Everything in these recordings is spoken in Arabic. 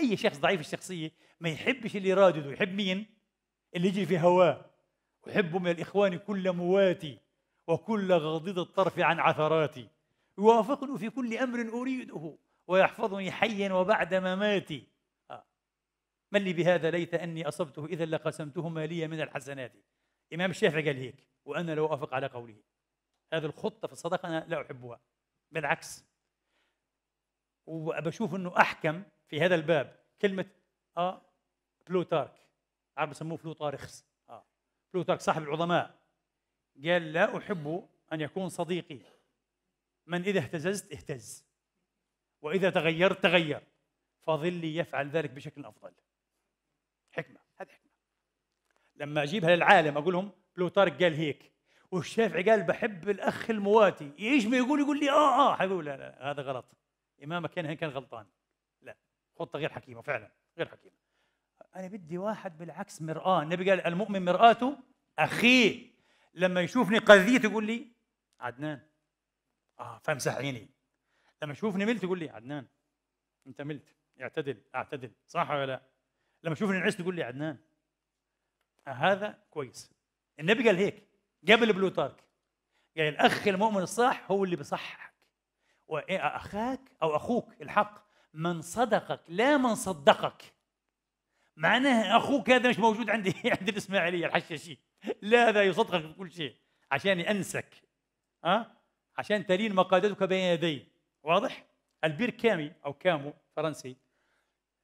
اي شخص ضعيف الشخصيه ما يحبش اللي يرادده يحب مين اللي يجي في هواه احب من الاخوان كل مواتي وكل غاضض الطرف عن عثراتي يوافقني في كل امر اريده ويحفظني حيا وبعد مماتي آه. من لي بهذا ليت اني اصبته اذا لقسمتهما لي من الحسنات امام الشافعي قال هيك وانا لا اوافق على قوله هذه الخطه في الصدقه انا لا احبها بالعكس وبشوف انه احكم في هذا الباب كلمة آه بلوتارك عرب يسموه بلوتارخس آه بلوتارك صاحب العظماء قال لا أحب أن يكون صديقي من إذا اهتززت اهتز وإذا تغيرت تغير فظلي يفعل ذلك بشكل أفضل حكمة هذه حكمة لما أجيبها للعالم أقول لهم بلوتارك قال هيك والشافعي قال بحب الأخ المواتي ما يقول يقول لي آه آه حيقول لا لا هذا غلط إمامك كان كان غلطان خطه غير حكيمه فعلا غير حكيمه انا بدي واحد بالعكس مراه النبي قال المؤمن مرآته اخيه لما يشوفني قذيت يقول لي عدنان اه فامسح عيني لما يشوفني ملت يقول لي عدنان انت ملت اعتدل اعتدل صح ولا لا لما يشوفني نعس يقول لي عدنان آه هذا كويس النبي قال هيك قبل بلوتارك قال الاخ المؤمن الصح هو اللي بصحك واخاك إيه، او اخوك الحق من صدقك لا من صدقك معناه اخوك هذا مش موجود عندي عند الاسماعيليه الحشاشي لا هذا يصدقك بكل شيء عشان يانسك أه؟ عشان تلين مقادتك بين يدي واضح البير كامي او كامو فرنسي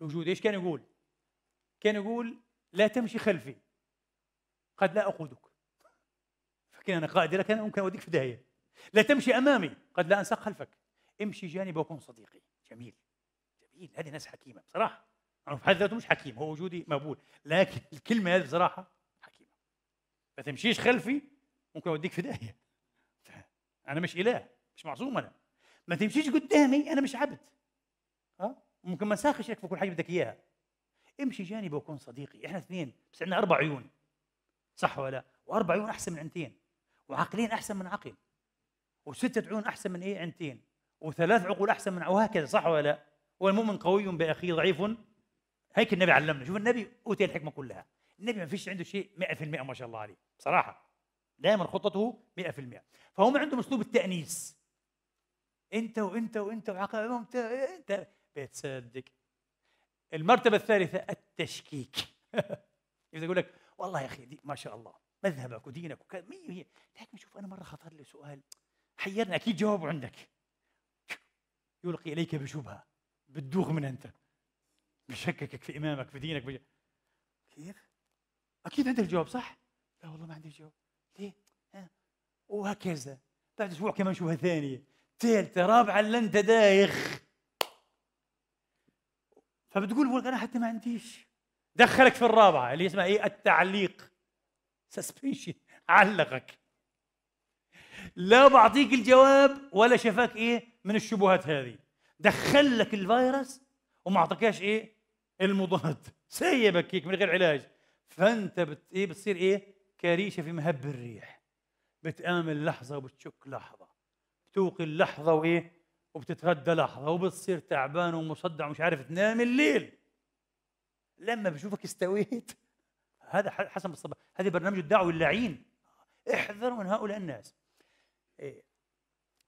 الوجود ايش كان يقول كان يقول لا تمشي خلفي قد لا اقودك فكان انا قائد لك انا ممكن اوديك في داهيه لا تمشي امامي قد لا انساق خلفك امشي جانبي وكن صديقي جميل تقيل هذه ناس حكيمه بصراحه في حد ذاته مش حكيم هو وجودي مقبول لكن الكلمه هذه بصراحه حكيمه ما تمشيش خلفي ممكن اوديك في داهيه انا مش اله مش معصوم انا ما تمشيش قدامي انا مش عبد ها ممكن ما نساقشك في كل حاجه بدك اياها امشي جانبي وكون صديقي احنا اثنين بس عندنا اربع عيون صح ولا لا واربع عيون احسن من عينتين وعقلين احسن من عقل وستة عيون احسن من ايه عينتين وثلاث عقول احسن من وهكذا صح ولا لا هو المؤمن قوي باخيه ضعيف هيك النبي علمنا شوف النبي اوتي الحكمه كلها النبي ما فيش عنده شيء 100% ما شاء الله عليه بصراحه دائما خطته 100% فهم عندهم اسلوب التانيس انت وانت وانت وعقابهم انت بتصدق المرتبه الثالثه التشكيك اذا يقول لك والله يا اخي دي ما شاء الله مذهبك ودينك وكذا مية هي لكن شوف انا مره خطر لي سؤال حيرني اكيد جوابه عندك يلقي اليك بشبهه بتدوغ من انت بشككك في امامك في دينك كيف؟ اكيد عندك الجواب صح؟ لا والله ما عندي جواب ليه؟ ها؟ وهكذا بعد اسبوع كمان شبهه ثانيه ثالثه رابعه الا انت دايخ فبتقول انا حتى ما عنديش دخلك في الرابعه اللي اسمها ايه التعليق سسبنشن علقك لا بعطيك الجواب ولا شفاك ايه من الشبهات هذه دخل لك الفيروس وما اعطاكش ايه المضاد سيبك هيك من غير علاج فانت بت ايه بتصير ايه كريشه في مهب الريح بتامل لحظه وبتشك لحظه بتوقي لحظه وايه وبتتغدى لحظه وبتصير تعبان ومصدع ومش عارف تنام الليل لما بشوفك استويت هذا حسن الصبا هذه برنامج الدعوه اللعين احذر من هؤلاء الناس إيه.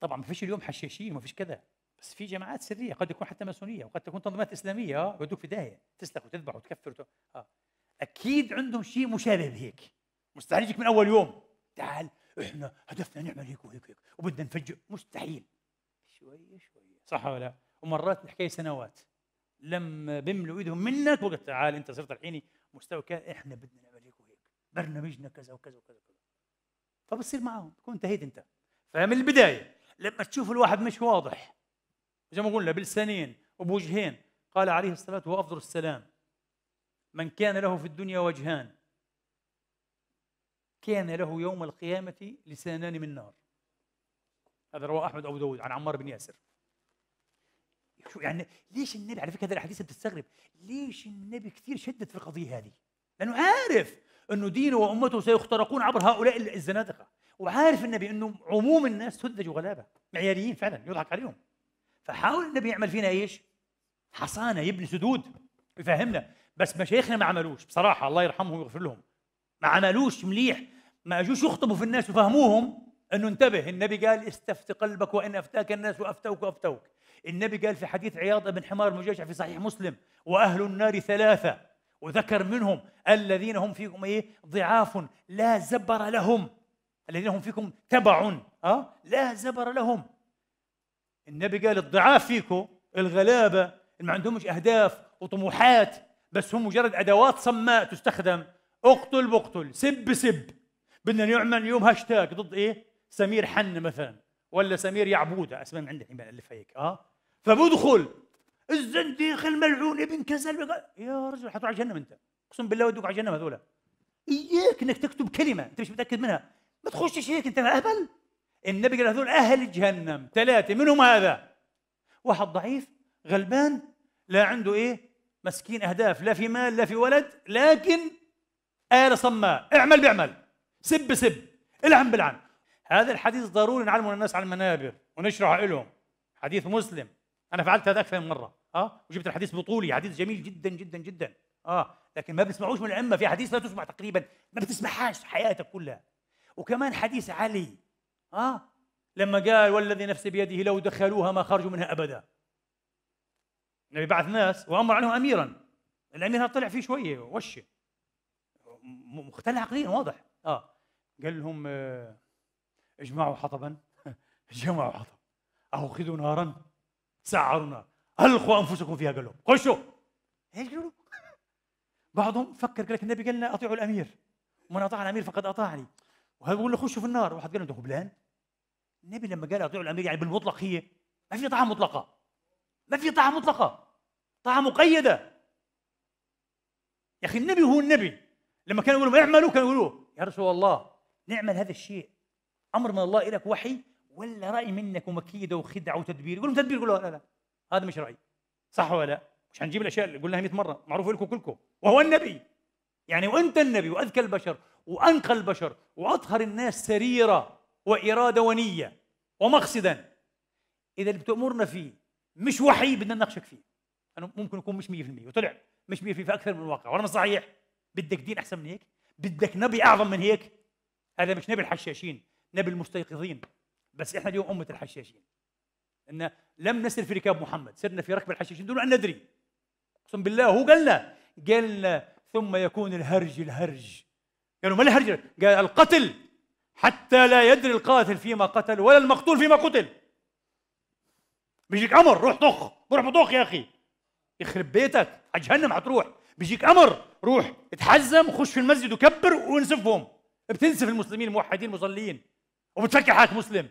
طبعا ما فيش اليوم حشاشين وما فيش كذا بس في جماعات سريه قد تكون حتى ماسونيه وقد تكون تنظيمات اسلاميه آه، بدوك في داهيه تسلخ وتذبح وتكفر وت... آه. اكيد عندهم شيء مشابه لهيك مستحيل يجيك من اول يوم تعال احنا هدفنا نعمل هيك وهيك وهيك وبدنا نفجر مستحيل شوي شوي صح ولا لا؟ ومرات الحكايه سنوات لما بملوا ايدهم منك وقت تعال انت صرت الحين مستوى كذا احنا بدنا نعمل هيك وهيك برنامجنا كذا وكذا وكذا وكذا فبتصير معهم تكون انتهيت انت فمن البدايه لما تشوف الواحد مش واضح زي ما قلنا بلسانين وبوجهين قال عليه الصلاة وأفضل السلام من كان له في الدنيا وجهان كان له يوم القيامة لسانان من نار هذا رواه أحمد أبو داود عن عمار بن ياسر شو يعني ليش النبي على فكره هذه الاحاديث بتستغرب ليش النبي كثير شدد في القضيه هذه؟ لانه عارف انه دينه وامته سيخترقون عبر هؤلاء الزنادقه وعارف النبي انه عموم الناس سذج وغلابه معياريين فعلا يضحك عليهم فحاول النبي يعمل فينا ايش؟ حصانه يبني سدود يفهمنا بس مشايخنا ما عملوش بصراحه الله يرحمهم ويغفر لهم ما عملوش مليح ما اجوش يخطبوا في الناس وفهموهم انه انتبه النبي قال استفت قلبك وان افتاك الناس وافتوك وافتوك النبي قال في حديث عياض بن حمار مجاشع في صحيح مسلم واهل النار ثلاثه وذكر منهم الذين هم فيكم ايه ضعاف لا زبر لهم الذين هم فيكم تبع اه لا زبر لهم النبي قال الضعاف فيكم الغلابه اللي ما عندهمش اهداف وطموحات بس هم مجرد ادوات صماء تستخدم اقتل بقتل سب سب بدنا نعمل اليوم هاشتاج ضد ايه سمير حن مثلا ولا سمير يعبوده اسماء عندنا احنا بنالف هيك اه فبدخل الزنديق الملعون ابن كذا يا رجل حتروح على جهنم انت اقسم بالله ودوك على جهنم هذول اياك انك تكتب كلمه انت مش متاكد منها ما تخشش هيك انت اهبل النبي قال هذول أهل جهنم ثلاثة منهم هذا واحد ضعيف غلبان لا عنده إيه مسكين أهداف لا في مال لا في ولد لكن آلة صماء اعمل بعمل سب سب العن بالعن هذا الحديث ضروري نعلمه للناس على المنابر ونشرحه لهم حديث مسلم أنا فعلت هذا أكثر من مرة أه وجبت الحديث بطولي حديث جميل جدا جدا جدا أه لكن ما بسمعوش من الأئمة في حديث لا تسمع تقريبا ما بتسمعهاش حياتك كلها وكمان حديث علي ها آه. لما قال والذي نفسي بيده لو دخلوها ما خرجوا منها ابدا النبي بعث ناس وامر عنهم اميرا الامير طلع فيه شويه وشه مختل عقليا واضح اه قال لهم آه، اجمعوا حطبا جمعوا حطب او خذوا نارا سعروا نار القوا انفسكم فيها قال لهم خشوا ايش قالوا بعضهم فكر قال لك النبي قال لنا اطيعوا الامير ومن اطاع الامير فقد اطاعني وهذا بيقول له خشوا في النار واحد قال له انت غبلان النبي لما قال اطيعوا الامير يعني بالمطلق هي ما في طاعه مطلقه ما في طاعه مطلقه طاعه مقيده يا اخي النبي هو النبي لما كانوا يقولوا اعملوا كانوا يقولوا يا رسول الله نعمل هذا الشيء امر من الله لك وحي ولا راي منك ومكيده وخدعه وتدبير يقول لهم تدبير يقولوا لا لا هذا مش رايي صح ولا لا مش هنجيب الاشياء اللي قلناها 100 مره معروفه لكم كلكم وهو النبي يعني وانت النبي واذكى البشر وانقى البشر واطهر الناس سريره وإرادة ونية ومقصدا إذا اللي بتأمرنا فيه مش وحي بدنا نناقشك فيه أنا ممكن يكون مش 100% وطلع مش 100% في أكثر من واقع وأنا مش صحيح بدك دين أحسن من هيك بدك نبي أعظم من هيك هذا مش نبي الحشاشين نبي المستيقظين بس إحنا اليوم أمة الحشاشين أن لم نسر في ركاب محمد سرنا في ركب الحشاشين دون أن ندري أقسم بالله هو قال لنا قال لنا ثم يكون الهرج الهرج قالوا ما الهرج قال القتل حتى لا يدري القاتل فيما قتل ولا المقتول فيما قتل بيجيك امر روح طخ روح بطخ يا اخي يخرب بيتك على جهنم حتروح بيجيك امر روح اتحزم وخش في المسجد وكبر وانسفهم بتنسف المسلمين الموحدين المصلين وبتفكر حالك مسلم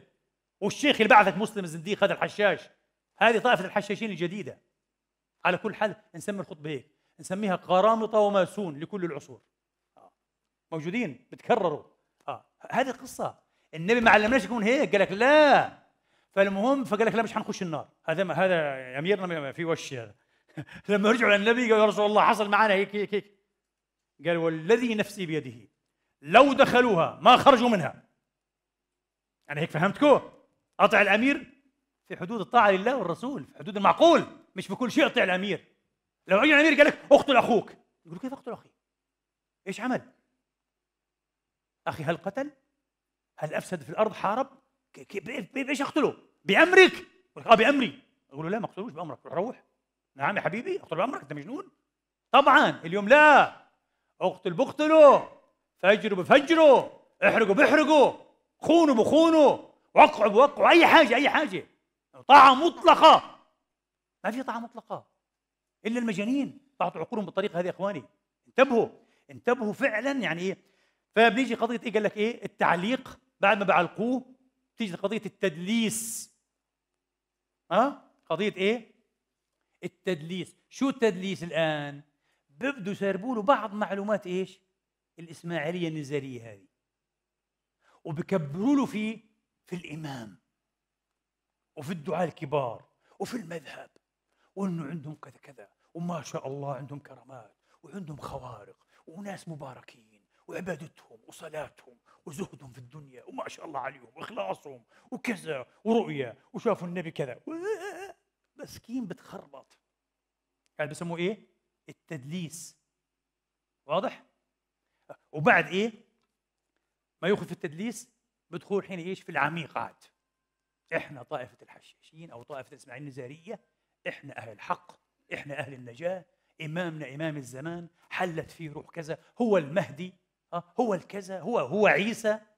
والشيخ اللي بعثك مسلم الزنديق هذا الحشاش هذه طائفة الحشاشين الجديدة على كل حال نسمي الخطبة هيك نسميها قرامطة وماسون لكل العصور آه. موجودين بتكرروا هذه القصه النبي ما علمناش يكون هيك قال لك لا فالمهم فقال لك لا مش حنخش النار هذا ما هذا اميرنا في وش هذا لما رجعوا للنبي قالوا يا رسول الله حصل معنا هيك هيك هيك قال والذي نفسي بيده لو دخلوها ما خرجوا منها انا هيك فهمتكم اطع الامير في حدود الطاعه لله والرسول في حدود المعقول مش في كل شيء اطع الامير لو اجى الامير قال لك اقتل اخوك يقول كيف اقتل اخي ايش عمل أخي هل قتل؟ هل أفسد في الأرض حارب؟ بإيش أقتله؟ بأمرك؟ آه بأمري أقول له لا ما أقتلوش بأمرك روح نعم يا حبيبي اقتل بأمرك أنت مجنون؟ طبعا اليوم لا اقتل بقتله فجره بفجره احرقه بيحرقوا خونوا بخونه وقعوا بوقعوا اي حاجه اي حاجه طاعه مطلقه ما في طاعه مطلقه الا المجانين تعطوا عقولهم بالطريقه هذه يا اخواني انتبهوا انتبهوا فعلا يعني ايه فبيجي قضيه ايه قال لك ايه التعليق بعد ما بعلقوه تيجي قضيه التدليس ها قضيه ايه التدليس شو التدليس الان بيبدوا يسربوا له بعض معلومات ايش الاسماعيليه النزارية هذه وبكبروا له في في الامام وفي الدعاء الكبار وفي المذهب وانه عندهم كذا كذا وما شاء الله عندهم كرامات وعندهم خوارق وناس مباركين وعبادتهم وصلاتهم وزهدهم في الدنيا وما شاء الله عليهم واخلاصهم وكذا ورؤيا وشافوا النبي كذا مسكين بتخربط هذا بسموه ايه؟ التدليس واضح؟ وبعد ايه؟ ما يخف في التدليس بدخول حين ايش؟ في العميق عاد احنا طائفة الحشاشين او طائفة الاسماعيل النزارية احنا اهل الحق احنا اهل النجاة إمامنا إمام الزمان حلت فيه روح كذا هو المهدي آه، هو الكذا هو هو عيسى